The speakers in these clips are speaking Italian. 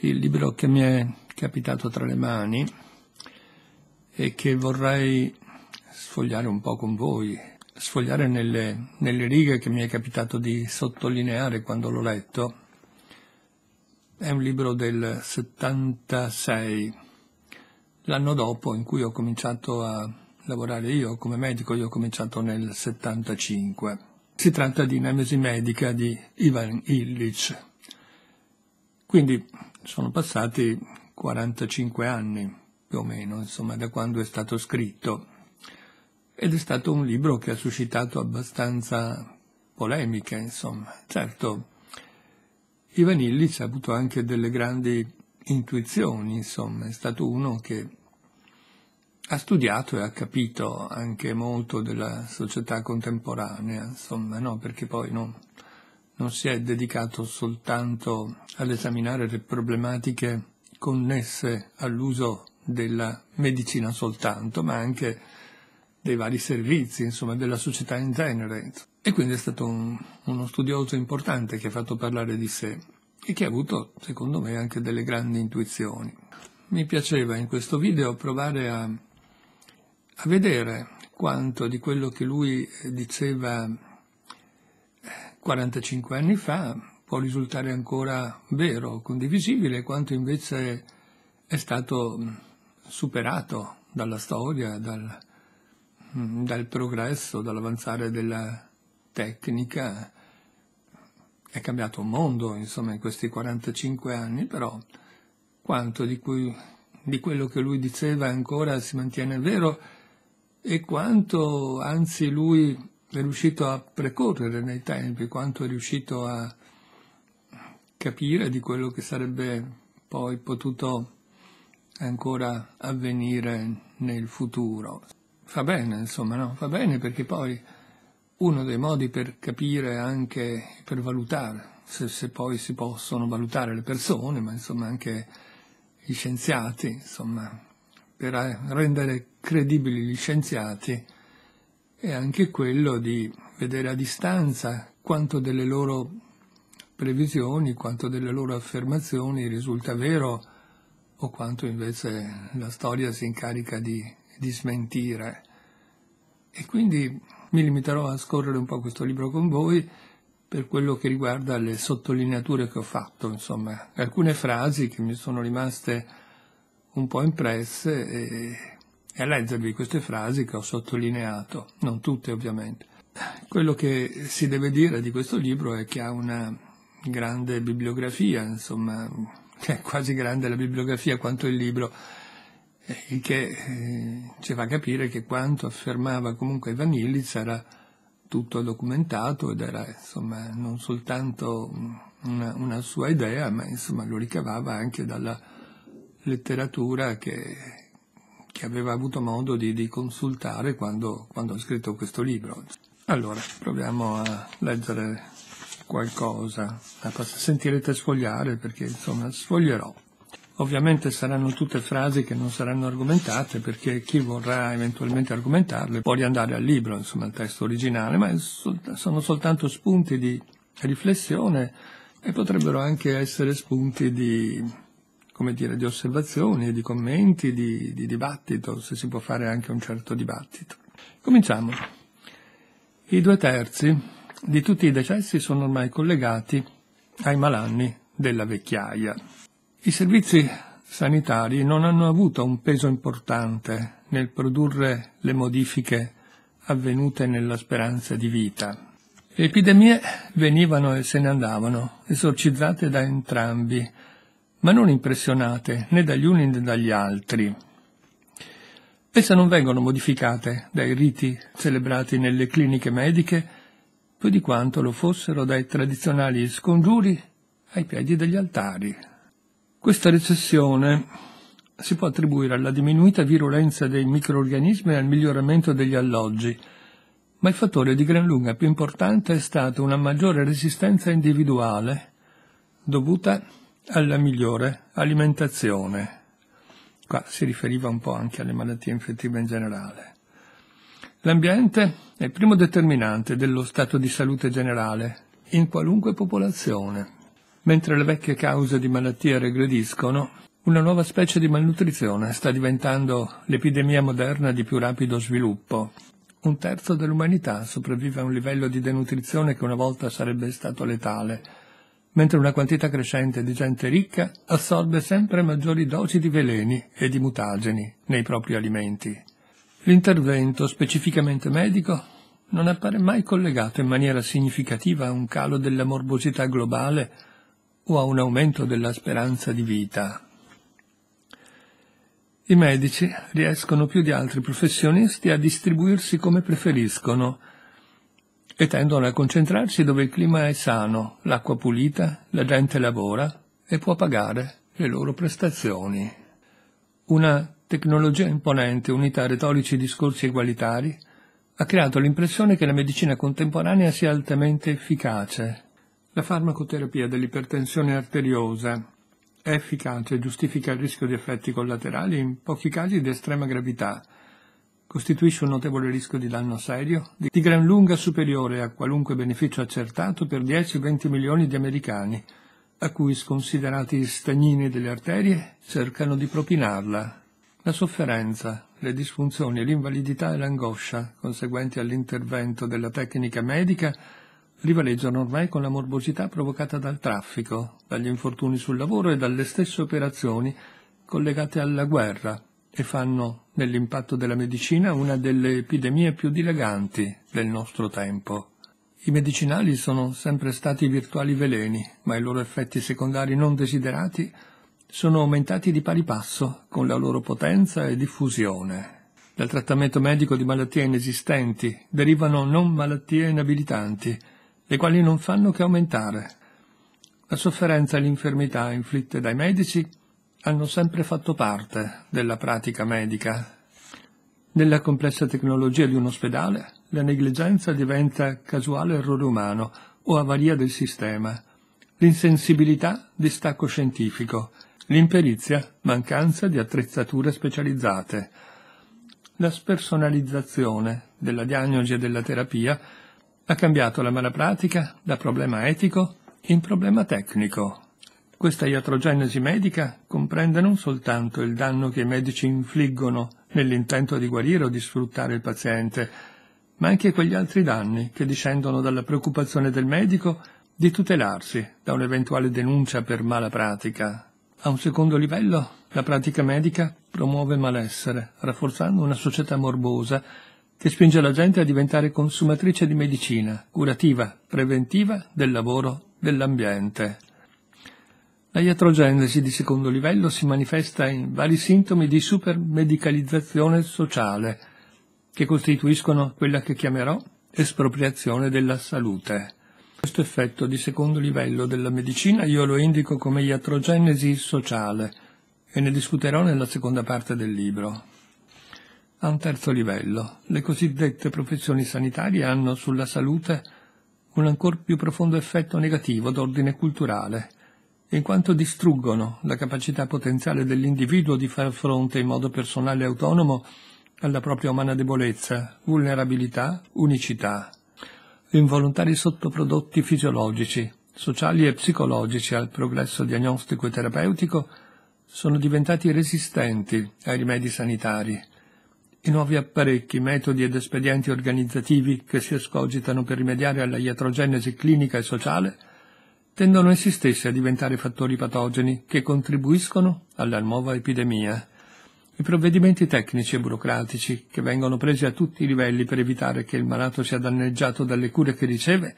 Il libro che mi è capitato tra le mani e che vorrei sfogliare un po' con voi, sfogliare nelle, nelle righe che mi è capitato di sottolineare quando l'ho letto, è un libro del 76, l'anno dopo in cui ho cominciato a lavorare io come medico, io ho cominciato nel 75. Si tratta di Nemesi medica di Ivan Illich. Quindi sono passati 45 anni più o meno, insomma, da quando è stato scritto. Ed è stato un libro che ha suscitato abbastanza polemiche, insomma. Certo, Ivanillis ha avuto anche delle grandi intuizioni, insomma, è stato uno che ha studiato e ha capito anche molto della società contemporanea, insomma, no? perché poi non non si è dedicato soltanto ad esaminare le problematiche connesse all'uso della medicina soltanto, ma anche dei vari servizi, insomma, della società in genere. E quindi è stato un, uno studioso importante che ha fatto parlare di sé e che ha avuto, secondo me, anche delle grandi intuizioni. Mi piaceva in questo video provare a, a vedere quanto di quello che lui diceva 45 anni fa può risultare ancora vero, condivisibile, quanto invece è stato mm, superato dalla storia, dal, mm, dal progresso, dall'avanzare della tecnica. È cambiato un mondo, insomma, in questi 45 anni, però quanto di, cui, di quello che lui diceva ancora si mantiene vero e quanto anzi lui è riuscito a precorrere nei tempi, quanto è riuscito a capire di quello che sarebbe poi potuto ancora avvenire nel futuro. Fa bene, insomma, no? Fa bene perché poi uno dei modi per capire anche, per valutare, se, se poi si possono valutare le persone, ma insomma anche gli scienziati, insomma, per eh, rendere credibili gli scienziati, è anche quello di vedere a distanza quanto delle loro previsioni, quanto delle loro affermazioni risulta vero o quanto invece la storia si incarica di, di smentire. E quindi mi limiterò a scorrere un po' questo libro con voi per quello che riguarda le sottolineature che ho fatto, insomma, alcune frasi che mi sono rimaste un po' impresse e e a leggervi queste frasi che ho sottolineato, non tutte ovviamente. Quello che si deve dire di questo libro è che ha una grande bibliografia, insomma, è quasi grande la bibliografia quanto il libro, il che eh, ci fa capire che quanto affermava comunque Vanillis era tutto documentato ed era insomma non soltanto una, una sua idea, ma insomma lo ricavava anche dalla letteratura che, che aveva avuto modo di, di consultare quando, quando ho scritto questo libro. Allora, proviamo a leggere qualcosa, sentirete sfogliare perché insomma sfoglierò. Ovviamente saranno tutte frasi che non saranno argomentate perché chi vorrà eventualmente argomentarle può riandare al libro, insomma al testo originale, ma sono soltanto spunti di riflessione e potrebbero anche essere spunti di come dire, di osservazioni, di commenti, di, di dibattito, se si può fare anche un certo dibattito. Cominciamo. I due terzi di tutti i decessi sono ormai collegati ai malanni della vecchiaia. I servizi sanitari non hanno avuto un peso importante nel produrre le modifiche avvenute nella speranza di vita. Le epidemie venivano e se ne andavano, esorcizzate da entrambi ma non impressionate né dagli uni né dagli altri. Esse non vengono modificate dai riti celebrati nelle cliniche mediche più di quanto lo fossero dai tradizionali scongiuri ai piedi degli altari. Questa recessione si può attribuire alla diminuita virulenza dei microorganismi e al miglioramento degli alloggi, ma il fattore di gran lunga più importante è stata una maggiore resistenza individuale dovuta alla migliore alimentazione. Qua si riferiva un po' anche alle malattie infettive in generale. L'ambiente è il primo determinante dello stato di salute generale in qualunque popolazione. Mentre le vecchie cause di malattia regrediscono, una nuova specie di malnutrizione sta diventando l'epidemia moderna di più rapido sviluppo. Un terzo dell'umanità sopravvive a un livello di denutrizione che una volta sarebbe stato letale mentre una quantità crescente di gente ricca assorbe sempre maggiori dosi di veleni e di mutageni nei propri alimenti. L'intervento specificamente medico non appare mai collegato in maniera significativa a un calo della morbosità globale o a un aumento della speranza di vita. I medici riescono più di altri professionisti a distribuirsi come preferiscono e tendono a concentrarsi dove il clima è sano, l'acqua pulita, la gente lavora e può pagare le loro prestazioni. Una tecnologia imponente unita a retorici discorsi egualitari ha creato l'impressione che la medicina contemporanea sia altamente efficace. La farmacoterapia dell'ipertensione arteriosa è efficace e giustifica il rischio di effetti collaterali in pochi casi di estrema gravità – costituisce un notevole rischio di danno serio, di gran lunga superiore a qualunque beneficio accertato per 10-20 milioni di americani, a cui sconsiderati stagnini delle arterie cercano di propinarla. La sofferenza, le disfunzioni, l'invalidità e l'angoscia conseguenti all'intervento della tecnica medica rivaleggiano ormai con la morbosità provocata dal traffico, dagli infortuni sul lavoro e dalle stesse operazioni collegate alla guerra, e fanno nell'impatto della medicina una delle epidemie più dileganti del nostro tempo. I medicinali sono sempre stati virtuali veleni, ma i loro effetti secondari non desiderati sono aumentati di pari passo con la loro potenza e diffusione. Dal trattamento medico di malattie inesistenti derivano non malattie inabilitanti, le quali non fanno che aumentare. La sofferenza e l'infermità inflitte dai medici hanno sempre fatto parte della pratica medica. Nella complessa tecnologia di un ospedale, la negligenza diventa casuale errore umano o avaria del sistema, l'insensibilità distacco scientifico, l'imperizia mancanza di attrezzature specializzate. La spersonalizzazione della diagnosi e della terapia ha cambiato la malapratica da problema etico in problema tecnico. Questa iatrogenesi medica comprende non soltanto il danno che i medici infliggono nell'intento di guarire o di sfruttare il paziente, ma anche quegli altri danni che discendono dalla preoccupazione del medico di tutelarsi da un'eventuale denuncia per mala pratica. A un secondo livello, la pratica medica promuove malessere, rafforzando una società morbosa che spinge la gente a diventare consumatrice di medicina, curativa, preventiva del lavoro, dell'ambiente. La iatrogenesi di secondo livello si manifesta in vari sintomi di supermedicalizzazione sociale, che costituiscono quella che chiamerò espropriazione della salute. Questo effetto di secondo livello della medicina io lo indico come iatrogenesi sociale e ne discuterò nella seconda parte del libro. A un terzo livello, le cosiddette professioni sanitarie hanno sulla salute un ancor più profondo effetto negativo d'ordine culturale, in quanto distruggono la capacità potenziale dell'individuo di far fronte in modo personale e autonomo alla propria umana debolezza, vulnerabilità, unicità. Involontari sottoprodotti fisiologici, sociali e psicologici al progresso diagnostico e terapeutico sono diventati resistenti ai rimedi sanitari. I nuovi apparecchi, metodi ed espedienti organizzativi che si escogitano per rimediare alla iatrogenesi clinica e sociale tendono essi stessi a diventare fattori patogeni che contribuiscono alla nuova epidemia. I provvedimenti tecnici e burocratici che vengono presi a tutti i livelli per evitare che il malato sia danneggiato dalle cure che riceve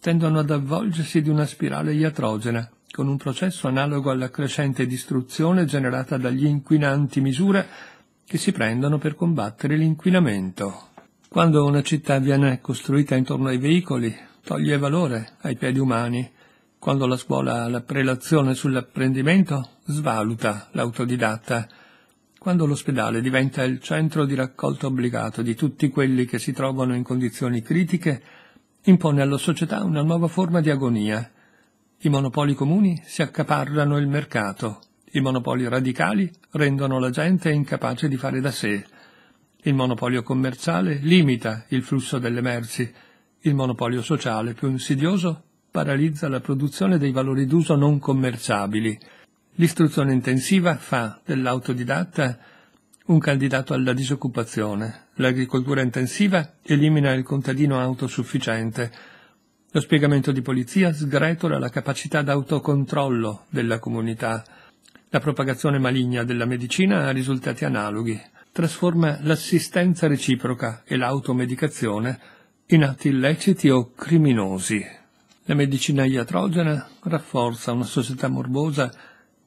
tendono ad avvolgersi di una spirale iatrogena, con un processo analogo alla crescente distruzione generata dagli inquinanti misure che si prendono per combattere l'inquinamento. Quando una città viene costruita intorno ai veicoli, toglie valore ai piedi umani, quando la scuola ha la prelazione sull'apprendimento, svaluta l'autodidatta. Quando l'ospedale diventa il centro di raccolta obbligato di tutti quelli che si trovano in condizioni critiche, impone alla società una nuova forma di agonia. I monopoli comuni si accaparrano il mercato, i monopoli radicali rendono la gente incapace di fare da sé. Il monopolio commerciale limita il flusso delle merci, il monopolio sociale più insidioso paralizza la produzione dei valori d'uso non commerciabili. L'istruzione intensiva fa dell'autodidatta un candidato alla disoccupazione. L'agricoltura intensiva elimina il contadino autosufficiente. Lo spiegamento di polizia sgretola la capacità d'autocontrollo della comunità. La propagazione maligna della medicina ha risultati analoghi. Trasforma l'assistenza reciproca e l'automedicazione in atti illeciti o criminosi. La medicina iatrogena rafforza una società morbosa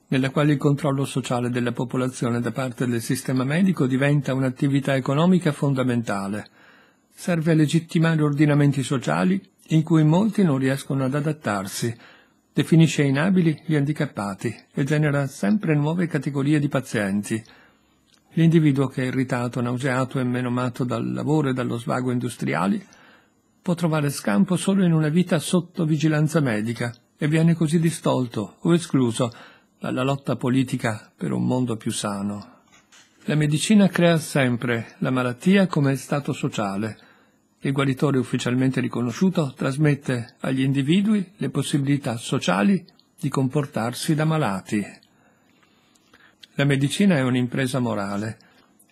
nella quale il controllo sociale della popolazione da parte del sistema medico diventa un'attività economica fondamentale. Serve a legittimare ordinamenti sociali in cui molti non riescono ad adattarsi, definisce inabili gli handicappati e genera sempre nuove categorie di pazienti. L'individuo che è irritato, nauseato e meno matto dal lavoro e dallo svago industriali può trovare scampo solo in una vita sotto vigilanza medica e viene così distolto o escluso dalla lotta politica per un mondo più sano. La medicina crea sempre la malattia come stato sociale. Il guaritore ufficialmente riconosciuto trasmette agli individui le possibilità sociali di comportarsi da malati. La medicina è un'impresa morale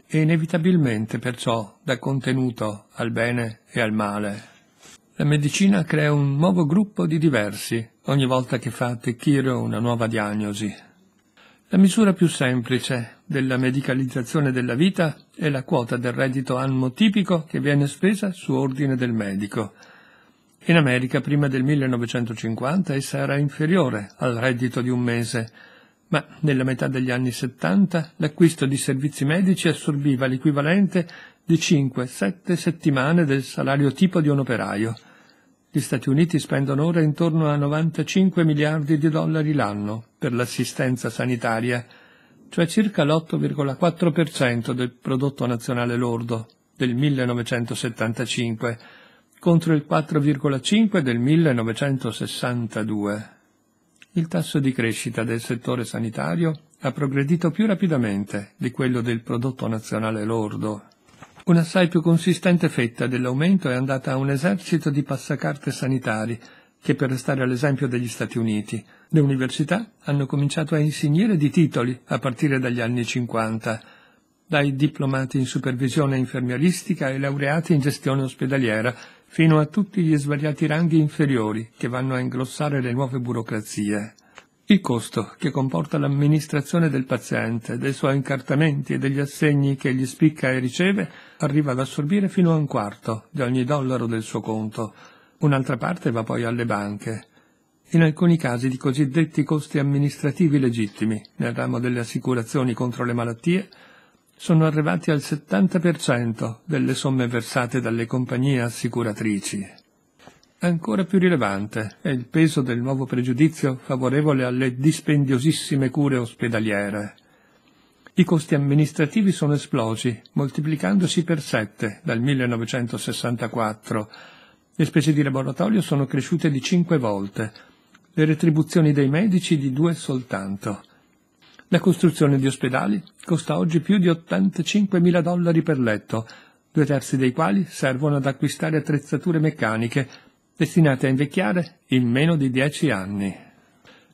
e inevitabilmente perciò dà contenuto al bene e al male la medicina crea un nuovo gruppo di diversi ogni volta che fa attecchire una nuova diagnosi. La misura più semplice della medicalizzazione della vita è la quota del reddito annuo tipico che viene spesa su ordine del medico. In America prima del 1950 essa era inferiore al reddito di un mese, ma nella metà degli anni 70 l'acquisto di servizi medici assorbiva l'equivalente di 5-7 settimane del salario tipo di un operaio. Gli Stati Uniti spendono ora intorno a 95 miliardi di dollari l'anno per l'assistenza sanitaria, cioè circa l'8,4% del prodotto nazionale lordo del 1975 contro il 4,5 del 1962 il tasso di crescita del settore sanitario ha progredito più rapidamente di quello del prodotto nazionale lordo. Un'assai più consistente fetta dell'aumento è andata a un esercito di passacarte sanitari che, per restare all'esempio degli Stati Uniti, le università hanno cominciato a insignire di titoli a partire dagli anni 50, dai diplomati in supervisione infermieristica e laureati in gestione ospedaliera fino a tutti gli svariati ranghi inferiori che vanno a ingrossare le nuove burocrazie. Il costo che comporta l'amministrazione del paziente, dei suoi incartamenti e degli assegni che gli spicca e riceve arriva ad assorbire fino a un quarto di ogni dollaro del suo conto. Un'altra parte va poi alle banche. In alcuni casi di cosiddetti costi amministrativi legittimi, nel ramo delle assicurazioni contro le malattie, sono arrivati al 70% delle somme versate dalle compagnie assicuratrici. Ancora più rilevante è il peso del nuovo pregiudizio favorevole alle dispendiosissime cure ospedaliere. I costi amministrativi sono esplosi, moltiplicandosi per sette dal 1964. Le spese di laboratorio sono cresciute di cinque volte, le retribuzioni dei medici di due soltanto. La costruzione di ospedali costa oggi più di 85 mila dollari per letto, due terzi dei quali servono ad acquistare attrezzature meccaniche destinate a invecchiare in meno di dieci anni.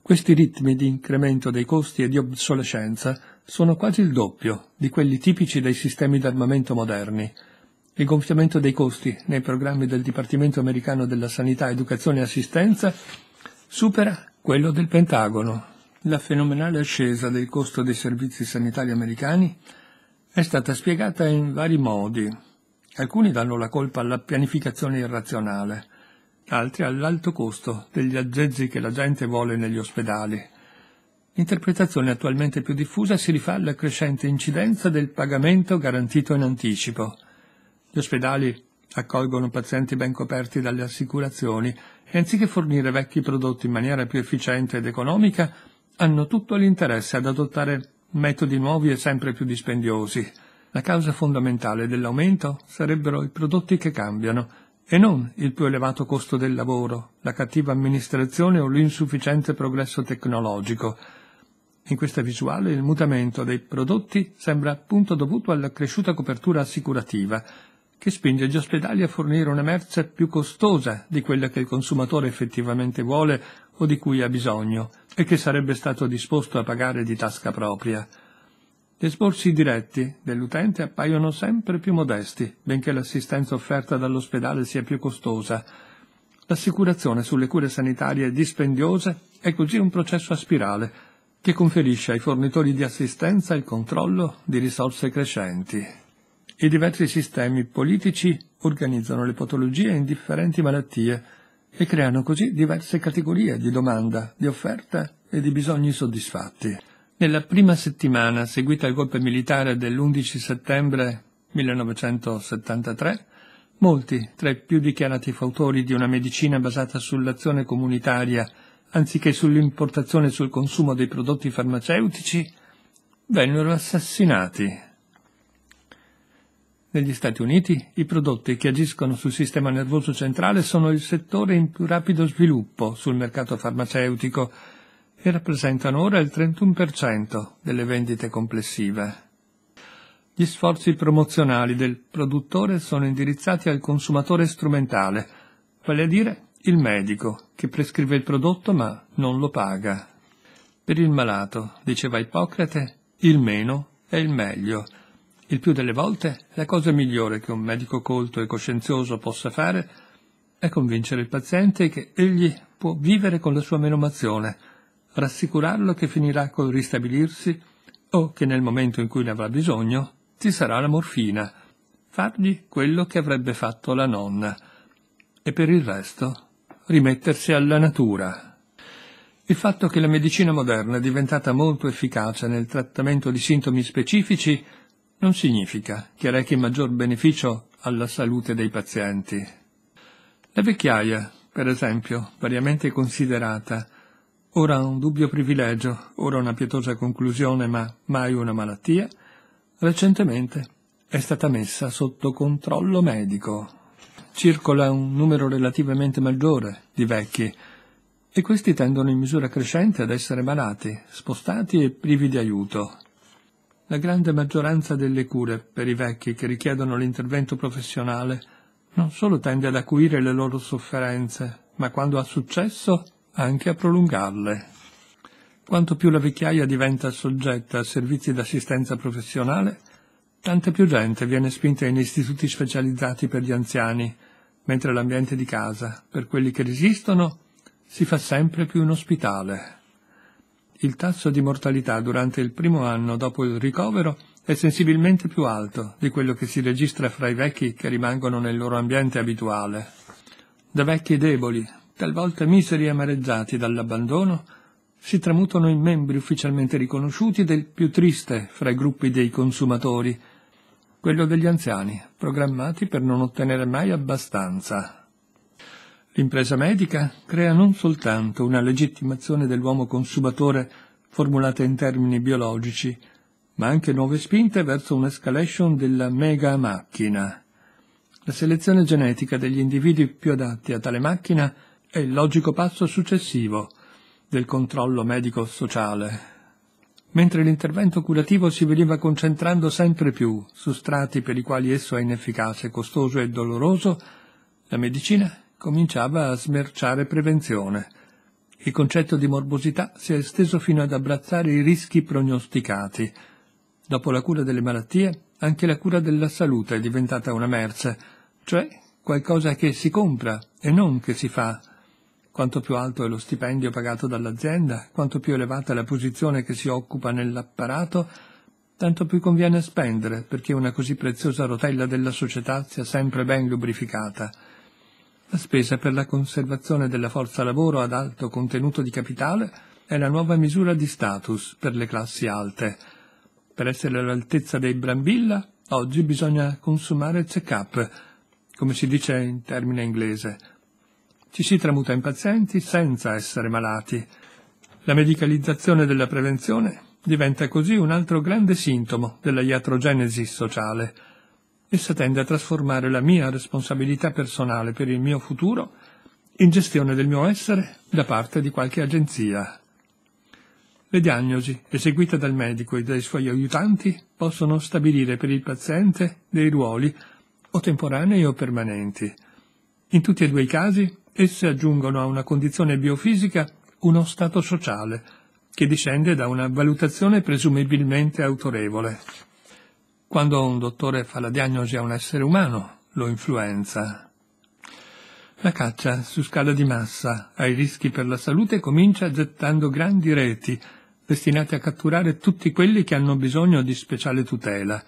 Questi ritmi di incremento dei costi e di obsolescenza sono quasi il doppio di quelli tipici dei sistemi d'armamento moderni. Il gonfiamento dei costi nei programmi del Dipartimento americano della Sanità, Educazione e Assistenza supera quello del Pentagono. La fenomenale ascesa del costo dei servizi sanitari americani è stata spiegata in vari modi. Alcuni danno la colpa alla pianificazione irrazionale, altri all'alto costo degli aggeggi che la gente vuole negli ospedali. L'interpretazione attualmente più diffusa si rifà alla crescente incidenza del pagamento garantito in anticipo. Gli ospedali accolgono pazienti ben coperti dalle assicurazioni e anziché fornire vecchi prodotti in maniera più efficiente ed economica, hanno tutto l'interesse ad adottare metodi nuovi e sempre più dispendiosi. La causa fondamentale dell'aumento sarebbero i prodotti che cambiano e non il più elevato costo del lavoro, la cattiva amministrazione o l'insufficiente progresso tecnologico. In questa visuale il mutamento dei prodotti sembra appunto dovuto alla cresciuta copertura assicurativa, che spinge gli ospedali a fornire una merce più costosa di quella che il consumatore effettivamente vuole o di cui ha bisogno e che sarebbe stato disposto a pagare di tasca propria. Gli esborsi diretti dell'utente appaiono sempre più modesti, benché l'assistenza offerta dall'ospedale sia più costosa. L'assicurazione sulle cure sanitarie dispendiose è così un processo a spirale che conferisce ai fornitori di assistenza il controllo di risorse crescenti. I diversi sistemi politici organizzano le patologie in differenti malattie e creano così diverse categorie di domanda, di offerta e di bisogni soddisfatti. Nella prima settimana seguita al golpe militare dell'11 settembre 1973, molti tra i più dichiarati fautori di una medicina basata sull'azione comunitaria anziché sull'importazione e sul consumo dei prodotti farmaceutici, vennero assassinati negli Stati Uniti i prodotti che agiscono sul sistema nervoso centrale sono il settore in più rapido sviluppo sul mercato farmaceutico e rappresentano ora il 31% delle vendite complessive. Gli sforzi promozionali del produttore sono indirizzati al consumatore strumentale, vale a dire il medico, che prescrive il prodotto ma non lo paga. Per il malato, diceva Ippocrate, il meno è il meglio, il più delle volte la cosa migliore che un medico colto e coscienzioso possa fare è convincere il paziente che egli può vivere con la sua menomazione, rassicurarlo che finirà col ristabilirsi o che nel momento in cui ne avrà bisogno ci sarà la morfina, fargli quello che avrebbe fatto la nonna e per il resto rimettersi alla natura. Il fatto che la medicina moderna è diventata molto efficace nel trattamento di sintomi specifici non significa che rechi maggior beneficio alla salute dei pazienti. La vecchiaia, per esempio, variamente considerata, ora un dubbio privilegio, ora una pietosa conclusione, ma mai una malattia, recentemente è stata messa sotto controllo medico. Circola un numero relativamente maggiore di vecchi e questi tendono in misura crescente ad essere malati, spostati e privi di aiuto. La grande maggioranza delle cure per i vecchi che richiedono l'intervento professionale non solo tende ad acuire le loro sofferenze, ma quando ha successo anche a prolungarle. Quanto più la vecchiaia diventa soggetta a servizi d'assistenza professionale, tanta più gente viene spinta in istituti specializzati per gli anziani, mentre l'ambiente di casa, per quelli che resistono, si fa sempre più un ospitale il tasso di mortalità durante il primo anno dopo il ricovero è sensibilmente più alto di quello che si registra fra i vecchi che rimangono nel loro ambiente abituale. Da vecchi deboli, talvolta miseri e amareggiati dall'abbandono, si tramutano in membri ufficialmente riconosciuti del più triste fra i gruppi dei consumatori, quello degli anziani, programmati per non ottenere mai abbastanza. L'impresa medica crea non soltanto una legittimazione dell'uomo consumatore formulata in termini biologici, ma anche nuove spinte verso un'escalation della mega macchina. La selezione genetica degli individui più adatti a tale macchina è il logico passo successivo del controllo medico-sociale. Mentre l'intervento curativo si veniva concentrando sempre più su strati per i quali esso è inefficace, costoso e doloroso, la medicina cominciava a smerciare prevenzione. Il concetto di morbosità si è esteso fino ad abbracciare i rischi prognosticati. Dopo la cura delle malattie, anche la cura della salute è diventata una merce, cioè qualcosa che si compra e non che si fa. Quanto più alto è lo stipendio pagato dall'azienda, quanto più elevata è la posizione che si occupa nell'apparato, tanto più conviene spendere perché una così preziosa rotella della società sia sempre ben lubrificata. La spesa per la conservazione della forza lavoro ad alto contenuto di capitale è la nuova misura di status per le classi alte. Per essere all'altezza dei Brambilla, oggi bisogna consumare check-up, come si dice in termine inglese. Ci si tramuta in pazienti senza essere malati. La medicalizzazione della prevenzione diventa così un altro grande sintomo della iatrogenesi sociale – essa tende a trasformare la mia responsabilità personale per il mio futuro in gestione del mio essere da parte di qualche agenzia. Le diagnosi eseguite dal medico e dai suoi aiutanti possono stabilire per il paziente dei ruoli o temporanei o permanenti. In tutti e due i casi esse aggiungono a una condizione biofisica uno stato sociale che discende da una valutazione presumibilmente autorevole. Quando un dottore fa la diagnosi a un essere umano, lo influenza. La caccia su scala di massa ai rischi per la salute comincia gettando grandi reti, destinate a catturare tutti quelli che hanno bisogno di speciale tutela.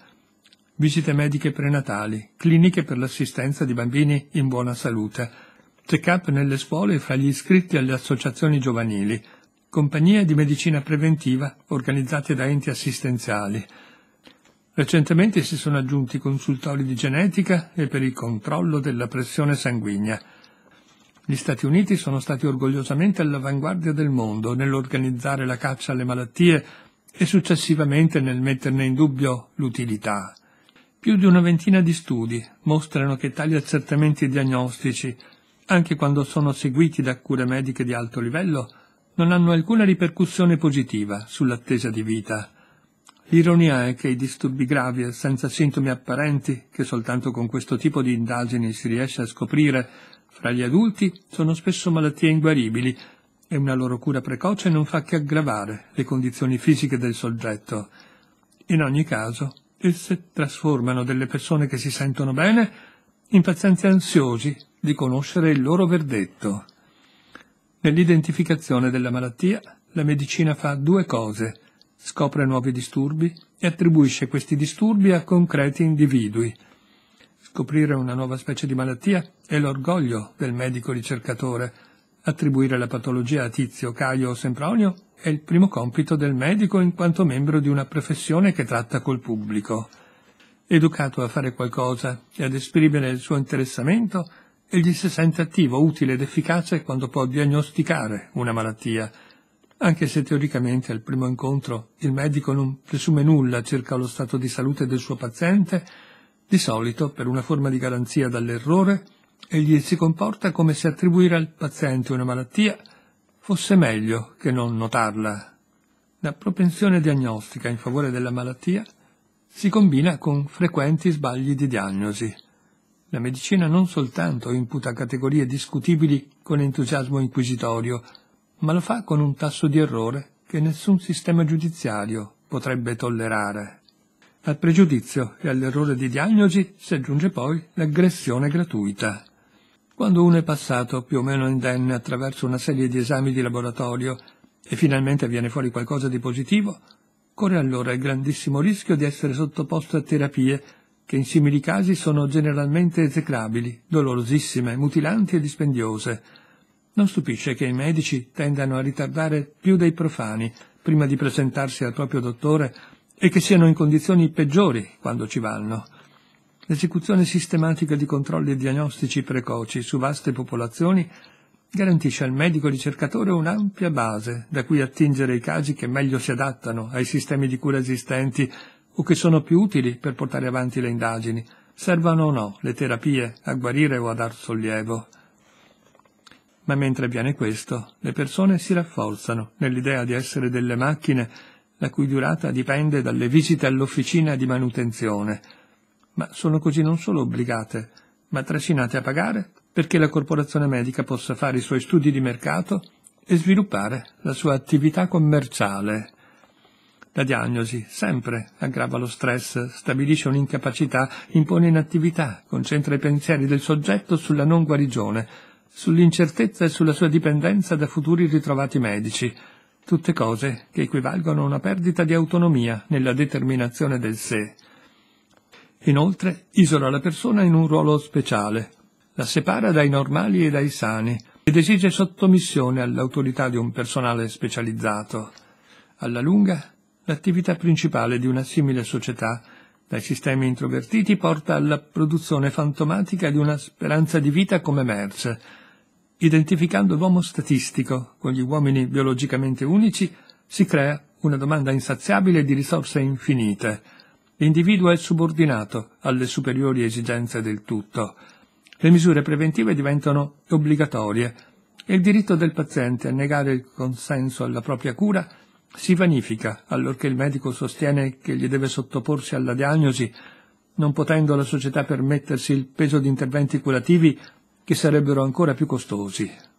Visite mediche prenatali, cliniche per l'assistenza di bambini in buona salute, check-up nelle scuole e fra gli iscritti alle associazioni giovanili, compagnie di medicina preventiva organizzate da enti assistenziali, Recentemente si sono aggiunti consultori di genetica e per il controllo della pressione sanguigna. Gli Stati Uniti sono stati orgogliosamente all'avanguardia del mondo nell'organizzare la caccia alle malattie e successivamente nel metterne in dubbio l'utilità. Più di una ventina di studi mostrano che tali accertamenti diagnostici, anche quando sono seguiti da cure mediche di alto livello, non hanno alcuna ripercussione positiva sull'attesa di vita L'ironia è che i disturbi gravi e senza sintomi apparenti, che soltanto con questo tipo di indagini si riesce a scoprire, fra gli adulti sono spesso malattie inguaribili e una loro cura precoce non fa che aggravare le condizioni fisiche del soggetto. In ogni caso, esse trasformano delle persone che si sentono bene in pazienti ansiosi di conoscere il loro verdetto. Nell'identificazione della malattia, la medicina fa due cose – scopre nuovi disturbi e attribuisce questi disturbi a concreti individui. Scoprire una nuova specie di malattia è l'orgoglio del medico ricercatore. Attribuire la patologia a Tizio, Caio o Sempronio è il primo compito del medico in quanto membro di una professione che tratta col pubblico. Educato a fare qualcosa e ad esprimere il suo interessamento, egli si sente attivo, utile ed efficace quando può diagnosticare una malattia anche se teoricamente al primo incontro il medico non presume nulla circa lo stato di salute del suo paziente, di solito, per una forma di garanzia dall'errore, egli si comporta come se attribuire al paziente una malattia fosse meglio che non notarla. La propensione diagnostica in favore della malattia si combina con frequenti sbagli di diagnosi. La medicina non soltanto imputa categorie discutibili con entusiasmo inquisitorio, ma lo fa con un tasso di errore che nessun sistema giudiziario potrebbe tollerare. Al pregiudizio e all'errore di diagnosi si aggiunge poi l'aggressione gratuita. Quando uno è passato più o meno indenne attraverso una serie di esami di laboratorio e finalmente viene fuori qualcosa di positivo, corre allora il grandissimo rischio di essere sottoposto a terapie che in simili casi sono generalmente esecrabili, dolorosissime, mutilanti e dispendiose, non stupisce che i medici tendano a ritardare più dei profani prima di presentarsi al proprio dottore e che siano in condizioni peggiori quando ci vanno. L'esecuzione sistematica di controlli diagnostici precoci su vaste popolazioni garantisce al medico ricercatore un'ampia base da cui attingere i casi che meglio si adattano ai sistemi di cura esistenti o che sono più utili per portare avanti le indagini, servano o no le terapie a guarire o a dar sollievo. Ma mentre avviene questo, le persone si rafforzano nell'idea di essere delle macchine la cui durata dipende dalle visite all'officina di manutenzione, ma sono così non solo obbligate, ma trascinate a pagare perché la corporazione medica possa fare i suoi studi di mercato e sviluppare la sua attività commerciale. La diagnosi sempre aggrava lo stress, stabilisce un'incapacità, impone inattività, concentra i pensieri del soggetto sulla non guarigione, sull'incertezza e sulla sua dipendenza da futuri ritrovati medici, tutte cose che equivalgono a una perdita di autonomia nella determinazione del sé. Inoltre isola la persona in un ruolo speciale, la separa dai normali e dai sani ed esige sottomissione all'autorità di un personale specializzato. Alla lunga, l'attività principale di una simile società dai sistemi introvertiti porta alla produzione fantomatica di una speranza di vita come merce, Identificando l'uomo statistico con gli uomini biologicamente unici, si crea una domanda insaziabile di risorse infinite. L'individuo è subordinato alle superiori esigenze del tutto. Le misure preventive diventano obbligatorie e il diritto del paziente a negare il consenso alla propria cura si vanifica allorché il medico sostiene che gli deve sottoporsi alla diagnosi, non potendo la società permettersi il peso di interventi curativi che sarebbero ancora più costosi.